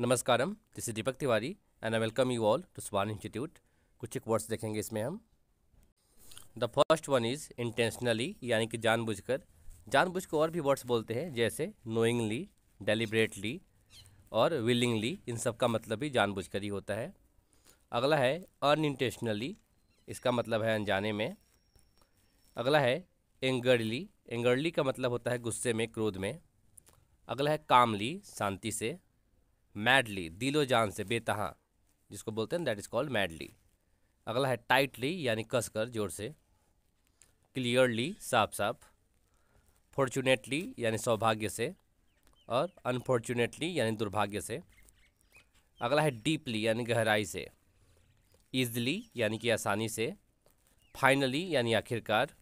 नमस्कारम this is Deepak Tiwari and I welcome you all to Swan institute कुछ एक words देखेंगे इसमें हम the first one is intentionally यानी कि जानबूझकर जानबूझकर कर और भी वर्ड्स बोलते हैं जैसे नोइंगली डेलीबरेटली और विलिंगली इन सब का मतलब भी जानबूझकर ही होता है अगला है अन इंटेंशनली इसका मतलब है अनजाने में अगला है एंगरली एंगरली का मतलब होता है गुस्से में क्रोध में अगला है कामली शांति से मैडली दिलो जान से बेतहा जिसको बोलते हैं दैट इज़ कॉल्ड मैडली अगला है टाइटली यानी कसकर जोर से क्लियरली साफ साफ फॉर्चुनेटली यानी सौभाग्य से और अनफॉर्चुनेटली यानी दुर्भाग्य से अगला है डीपली यानी गहराई से ईजली यानी कि आसानी से फाइनली यानी आखिरकार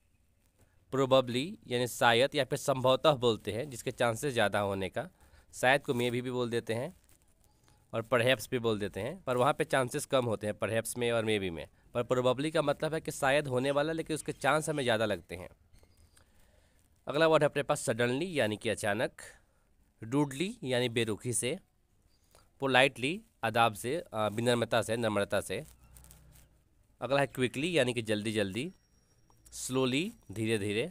प्रोबली यानी शायद या फिर संभवतः बोलते हैं जिसके चांसेस ज़्यादा होने का शायद को मे भी भी बोल देते हैं और परहैप्स भी बोल देते हैं पर वहाँ पे चांसेस कम होते हैं परहैप्स में और मे बी में पर प्रोबेबली का मतलब है कि शायद होने वाला लेकिन उसके चांस हमें ज़्यादा लगते हैं अगला वर्ड अपने पास सडनली यानी कि अचानक रूडली यानी बेरुखी से पोलाइटली आदाब से विनम्रता से नम्रता से अगला है क्विकली यानी कि जल्दी जल्दी स्लोली धीरे धीरे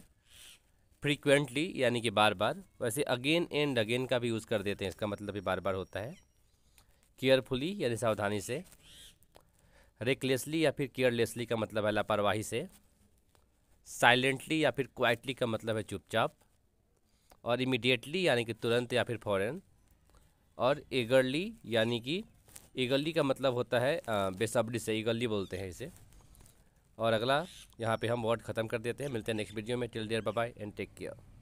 फ्रीक्वेंटली यानी कि बार बार वैसे अगेन एंड अगेन का भी यूज़ कर देते हैं इसका मतलब भी बार बार होता है केयरफुली यानी सावधानी से रेकलेसली या फिर केयरलेसली का मतलब है लापरवाही से साइलेंटली या फिर क्वाइटली का मतलब है चुपचाप और इमीडिएटली यानी कि तुरंत या फिर फ़ौरन और एगरली यानी कि ईगली का मतलब होता है बेसब्री से ईगली बोलते हैं इसे और अगला यहाँ पे हम वर्ड ख़त्म कर देते हैं मिलते हैं नेक्स्ट वीडियो में till bye bye and take care